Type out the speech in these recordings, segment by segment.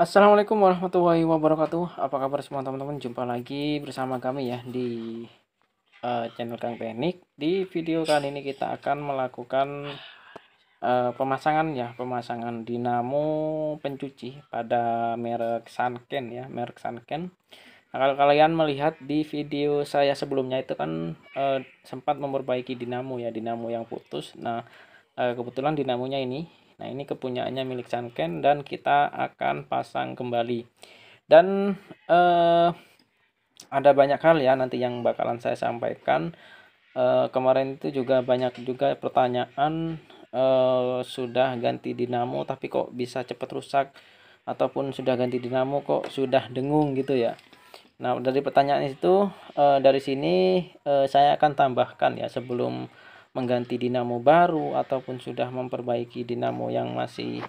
Assalamualaikum warahmatullahi wabarakatuh. Apa kabar semua teman-teman? Jumpa lagi bersama kami ya di uh, channel Kang Teknik. Di video kali ini kita akan melakukan uh, pemasangan ya, pemasangan dinamo pencuci pada merek Sanken ya, merek Sanken. Nah, kalau kalian melihat di video saya sebelumnya itu kan uh, sempat memperbaiki dinamo ya, dinamo yang putus. Nah, uh, kebetulan dinamonya ini Nah, ini kepunyaannya milik Sanken dan kita akan pasang kembali. Dan eh, ada banyak hal ya nanti yang bakalan saya sampaikan. Eh, kemarin itu juga banyak juga pertanyaan eh, sudah ganti dinamo tapi kok bisa cepat rusak ataupun sudah ganti dinamo kok sudah dengung gitu ya. Nah, dari pertanyaan itu eh, dari sini eh, saya akan tambahkan ya sebelum mengganti dinamo baru ataupun sudah memperbaiki dinamo yang masih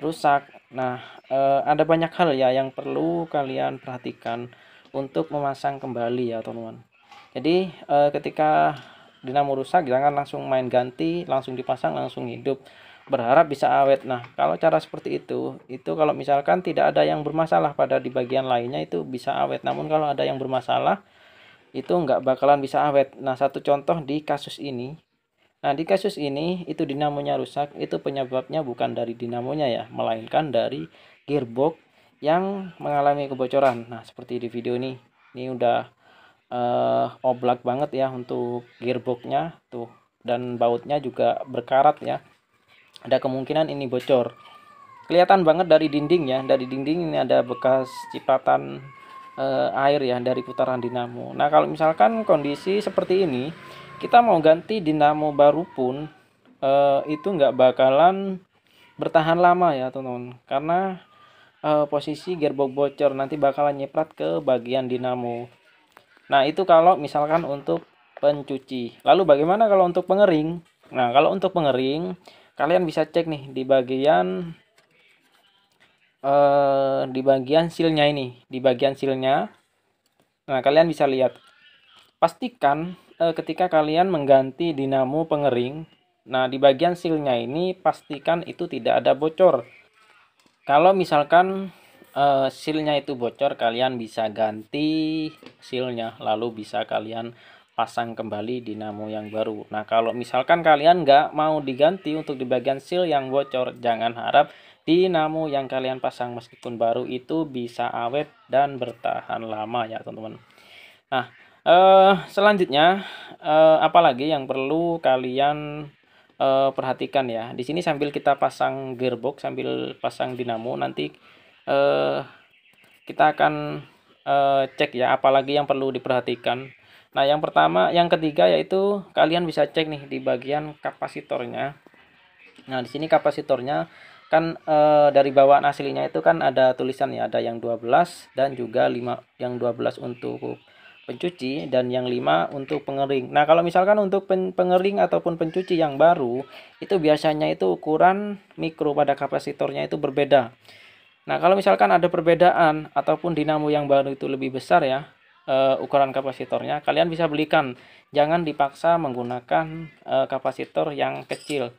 rusak. Nah, eh, ada banyak hal ya yang perlu kalian perhatikan untuk memasang kembali ya, teman-teman. Jadi, eh, ketika dinamo rusak jangan langsung main ganti, langsung dipasang, langsung hidup. Berharap bisa awet. Nah, kalau cara seperti itu, itu kalau misalkan tidak ada yang bermasalah pada di bagian lainnya itu bisa awet. Namun kalau ada yang bermasalah itu nggak bakalan bisa awet. Nah, satu contoh di kasus ini Nah, di kasus ini itu dinamonya rusak, itu penyebabnya bukan dari dinamonya ya, melainkan dari gearbox yang mengalami kebocoran. Nah, seperti di video ini. Ini udah uh, oblak banget ya untuk gearboxnya tuh dan bautnya juga berkarat ya. Ada kemungkinan ini bocor. Kelihatan banget dari dinding ya, dari dinding ini ada bekas cipatan uh, eh, air ya dari putaran dinamo. Nah, kalau misalkan kondisi seperti ini kita mau ganti dinamo baru pun uh, itu nggak bakalan bertahan lama ya teman-teman karena uh, posisi gearbox bocor nanti bakalan nyeprat ke bagian dinamo nah itu kalau misalkan untuk pencuci lalu bagaimana kalau untuk pengering nah kalau untuk pengering kalian bisa cek nih di bagian uh, di bagian silnya ini di bagian silnya nah kalian bisa lihat pastikan Eh, ketika kalian mengganti dinamo pengering, nah di bagian sealnya ini pastikan itu tidak ada bocor. Kalau misalkan uh, sealnya itu bocor, kalian bisa ganti sealnya, lalu bisa kalian pasang kembali dinamo yang baru. Nah kalau misalkan kalian nggak mau diganti untuk di bagian seal yang bocor, jangan harap dinamo yang kalian pasang meskipun baru itu bisa awet dan bertahan lama ya teman-teman. Nah Uh, selanjutnya, uh, eh, apalagi yang perlu kalian uh, perhatikan ya. Di sini sambil kita pasang gearbox, sambil pasang dinamo, nanti uh, kita akan uh, cek ya, apalagi yang perlu diperhatikan. Nah, yang pertama, yang ketiga yaitu kalian bisa cek nih di bagian kapasitornya. Nah, di sini kapasitornya kan e, dari bawaan aslinya itu kan ada tulisan ya, ada yang 12 dan juga 5 yang 12 untuk pencuci dan yang lima untuk pengering. Nah, kalau misalkan untuk pen pengering ataupun pencuci yang baru, itu biasanya itu ukuran mikro pada kapasitornya itu berbeda. Nah, kalau misalkan ada perbedaan ataupun dinamo yang baru itu lebih besar ya, uh, ukuran kapasitornya, kalian bisa belikan. Jangan dipaksa menggunakan uh, kapasitor yang kecil.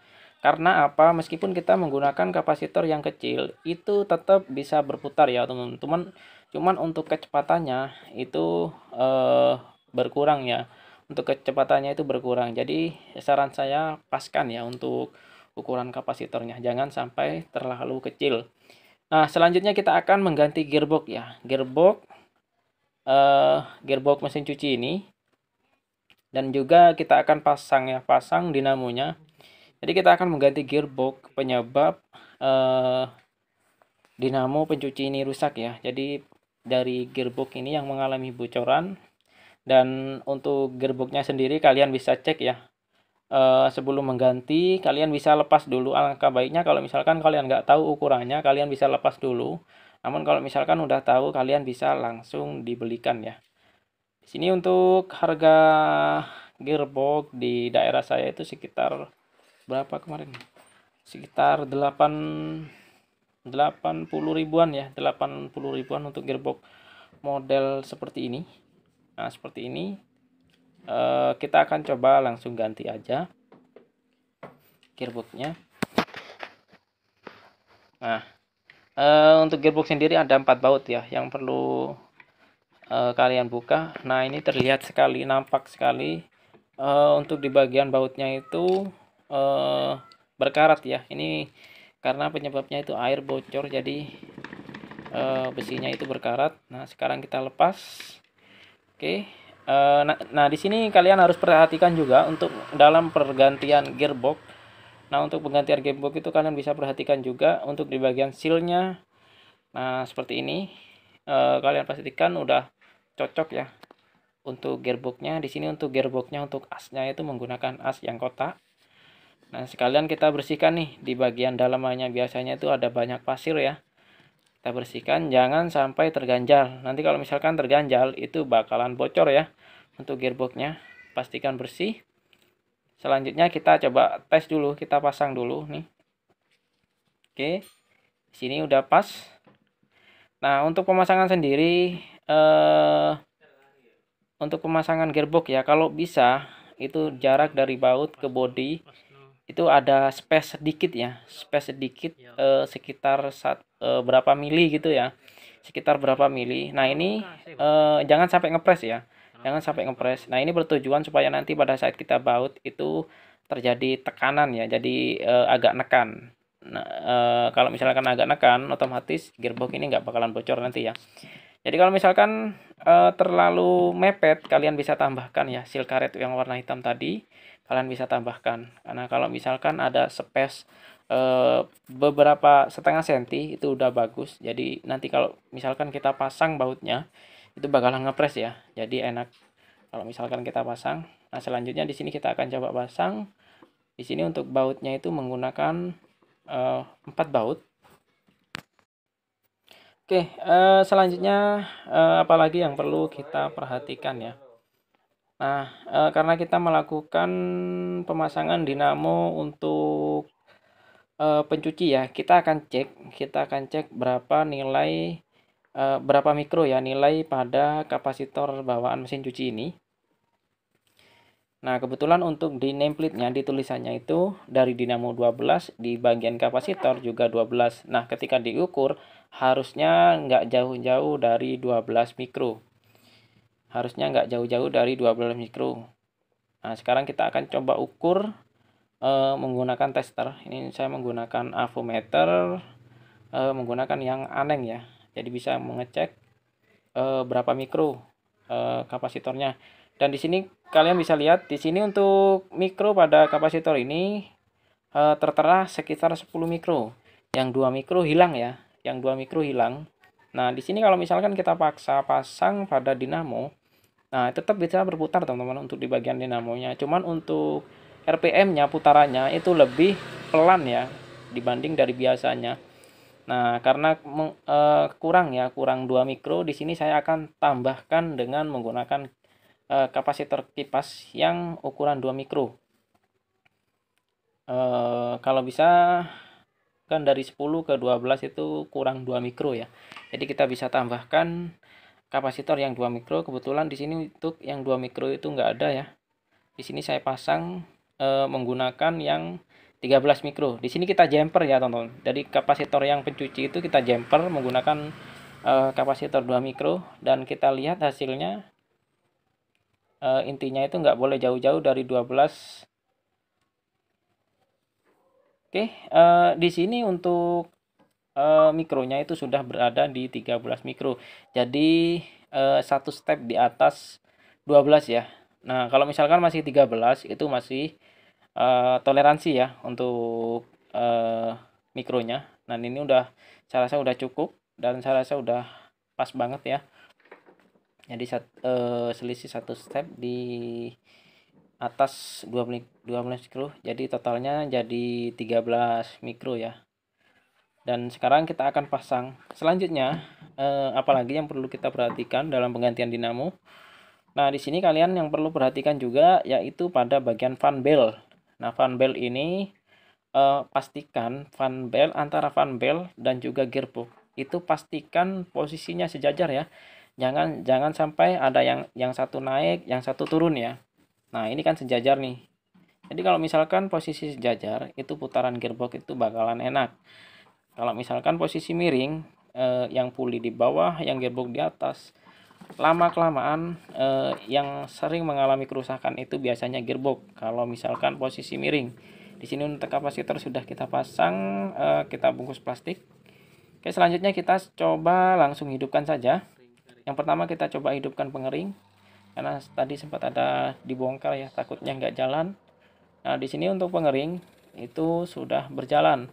Karena apa? Meskipun kita menggunakan kapasitor yang kecil, itu tetap bisa berputar ya, teman-teman cuman untuk kecepatannya itu eh, berkurang ya untuk kecepatannya itu berkurang jadi saran saya paskan ya untuk ukuran kapasitornya jangan sampai terlalu kecil nah selanjutnya kita akan mengganti gearbox ya gearbox eh, gearbox mesin cuci ini dan juga kita akan pasang ya pasang dinamonya jadi kita akan mengganti gearbox penyebab eh, dinamo pencuci ini rusak ya jadi dari gearbox ini yang mengalami bocoran dan untuk gearboxnya sendiri kalian bisa cek ya e, sebelum mengganti kalian bisa lepas dulu alangkah baiknya kalau misalkan kalian nggak tahu ukurannya kalian bisa lepas dulu namun kalau misalkan udah tahu kalian bisa langsung dibelikan ya di sini untuk harga gearbox di daerah saya itu sekitar berapa kemarin sekitar 8 80 ribuan ya 80 ribuan untuk gearbox model seperti ini nah seperti ini e, kita akan coba langsung ganti aja gearboxnya nah e, untuk gearbox sendiri ada empat baut ya yang perlu e, kalian buka nah ini terlihat sekali nampak sekali e, untuk di bagian bautnya itu e, berkarat ya ini karena penyebabnya itu air bocor jadi e, besinya itu berkarat nah sekarang kita lepas oke e, nah, nah di sini kalian harus perhatikan juga untuk dalam pergantian gearbox nah untuk penggantian gearbox itu kalian bisa perhatikan juga untuk di bagian sealnya nah seperti ini e, kalian pastikan udah cocok ya untuk gearboxnya di sini untuk gearboxnya untuk asnya itu menggunakan as yang kotak Nah, sekalian kita bersihkan nih di bagian dalamnya Biasanya itu ada banyak pasir ya. Kita bersihkan jangan sampai terganjal. Nanti kalau misalkan terganjal itu bakalan bocor ya untuk gearboxnya. Pastikan bersih. Selanjutnya kita coba tes dulu, kita pasang dulu nih. Oke. sini udah pas. Nah, untuk pemasangan sendiri eh untuk pemasangan gearbox ya, kalau bisa itu jarak dari baut ke body itu ada space sedikit ya space sedikit uh, sekitar sat, uh, berapa mili gitu ya sekitar berapa mili nah ini uh, jangan sampai ngepres ya jangan sampai ngepres nah ini bertujuan supaya nanti pada saat kita baut itu terjadi tekanan ya jadi uh, agak nekan nah, uh, kalau misalkan agak nekan otomatis gearbox ini nggak bakalan bocor nanti ya jadi kalau misalkan e, terlalu mepet, kalian bisa tambahkan ya sil karet yang warna hitam tadi, kalian bisa tambahkan. Karena kalau misalkan ada space e, beberapa setengah senti itu udah bagus. Jadi nanti kalau misalkan kita pasang bautnya itu bakal ngepres ya. Jadi enak kalau misalkan kita pasang. Nah, selanjutnya di sini kita akan coba pasang. Di sini untuk bautnya itu menggunakan e, eh, 4 baut Oke, uh, selanjutnya uh, eh, apalagi yang perlu kita perhatikan ya. Nah, uh, karena kita melakukan pemasangan dinamo untuk uh, pencuci ya, kita akan cek, kita akan cek berapa nilai uh, berapa mikro ya nilai pada kapasitor bawaan mesin cuci ini. Nah, kebetulan untuk di nameplate-nya di tulisannya itu dari dinamo 12 di bagian kapasitor juga 12. Nah, ketika diukur harusnya nggak jauh-jauh dari 12 mikro. Harusnya nggak jauh-jauh dari 12 mikro. Nah, sekarang kita akan coba ukur uh, menggunakan tester. Ini saya menggunakan avometer uh, menggunakan yang aneng ya. Jadi bisa mengecek uh, berapa mikro uh, kapasitornya. Dan di sini kalian bisa lihat di sini untuk mikro pada kapasitor ini uh, tertera sekitar 10 mikro. Yang 2 mikro hilang ya yang dua mikro hilang. Nah, di sini kalau misalkan kita paksa pasang pada dinamo, nah tetap bisa berputar teman-teman untuk di bagian dinamonya. Cuman untuk RPM-nya putarannya itu lebih pelan ya dibanding dari biasanya. Nah, karena uh, kurang ya, kurang 2 mikro, di sini saya akan tambahkan dengan menggunakan eh, kapasitor kipas yang ukuran 2 mikro. uh, kalau bisa kan dari 10 ke 12 itu kurang 2 mikro ya jadi kita bisa tambahkan kapasitor yang 2 mikro kebetulan di sini untuk yang 2 mikro itu enggak ada ya di sini saya pasang e, menggunakan yang 13 mikro di sini kita jumper ya tonton dari kapasitor yang pencuci itu kita jumper menggunakan e, kapasitor 2 mikro dan kita lihat hasilnya e, intinya itu enggak boleh jauh-jauh dari 12 Oke, uh, di sini untuk uh, mikronya itu sudah berada di 13 mikro. Jadi uh, satu step di atas 12 ya. Nah, kalau misalkan masih 13 itu masih uh, toleransi ya untuk uh, mikronya. Nah, ini udah saya rasa udah cukup dan saya rasa udah pas banget ya. Jadi sat, uh, selisih satu step di atas 2 12 mikro jadi totalnya jadi 13 mikro ya dan sekarang kita akan pasang selanjutnya eh, apalagi yang perlu kita perhatikan dalam penggantian dinamo nah di sini kalian yang perlu perhatikan juga yaitu pada bagian fan bell nah fan bell ini eh, pastikan fan bell antara fan bell dan juga gearbox itu pastikan posisinya sejajar ya jangan jangan sampai ada yang yang satu naik yang satu turun ya Nah, ini kan sejajar nih. Jadi kalau misalkan posisi sejajar, itu putaran gearbox itu bakalan enak. Kalau misalkan posisi miring, eh, yang puli di bawah, yang gearbox di atas, lama-kelamaan eh, yang sering mengalami kerusakan itu biasanya gearbox. Kalau misalkan posisi miring, di sini untuk kapasitor sudah kita pasang, eh, kita bungkus plastik. Oke, selanjutnya kita coba langsung hidupkan saja. Yang pertama kita coba hidupkan pengering karena tadi sempat ada dibongkar ya takutnya nggak jalan nah di sini untuk pengering itu sudah berjalan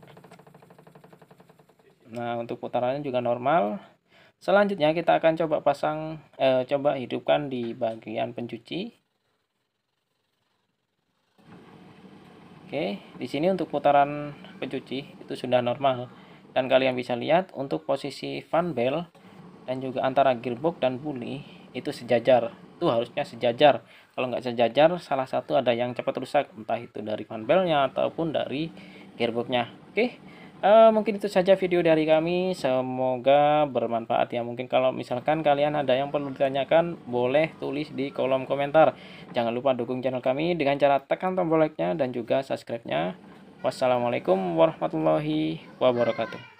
nah untuk putarannya juga normal selanjutnya kita akan coba pasang eh, coba hidupkan di bagian pencuci Oke, di sini untuk putaran pencuci itu sudah normal. Dan kalian bisa lihat untuk posisi fan belt dan juga antara gearbox dan pulley itu sejajar itu harusnya sejajar kalau nggak sejajar salah satu ada yang cepat rusak entah itu dari fanbelnya ataupun dari gearboxnya oke okay? uh, eh, mungkin itu saja video dari kami semoga bermanfaat ya mungkin kalau misalkan kalian ada yang perlu ditanyakan boleh tulis di kolom komentar jangan lupa dukung channel kami dengan cara tekan tombol like nya dan juga subscribe nya wassalamualaikum warahmatullahi wabarakatuh